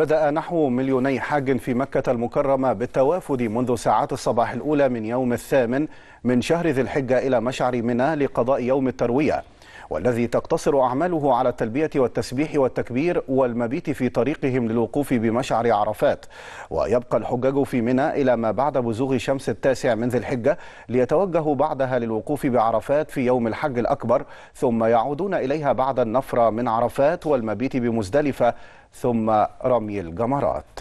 بدأ نحو مليوني حاج في مكة المكرمة بالتوافد منذ ساعات الصباح الأولى من يوم الثامن من شهر ذي الحجة إلى مشعر منى لقضاء يوم التروية والذي تقتصر أعماله على التلبية والتسبيح والتكبير والمبيت في طريقهم للوقوف بمشعر عرفات ويبقى الحجاج في منى إلى ما بعد بزوغ شمس التاسع من ذي الحجة ليتوجهوا بعدها للوقوف بعرفات في يوم الحج الأكبر ثم يعودون إليها بعد النفرة من عرفات والمبيت بمزدلفة ثم رمي الجمرات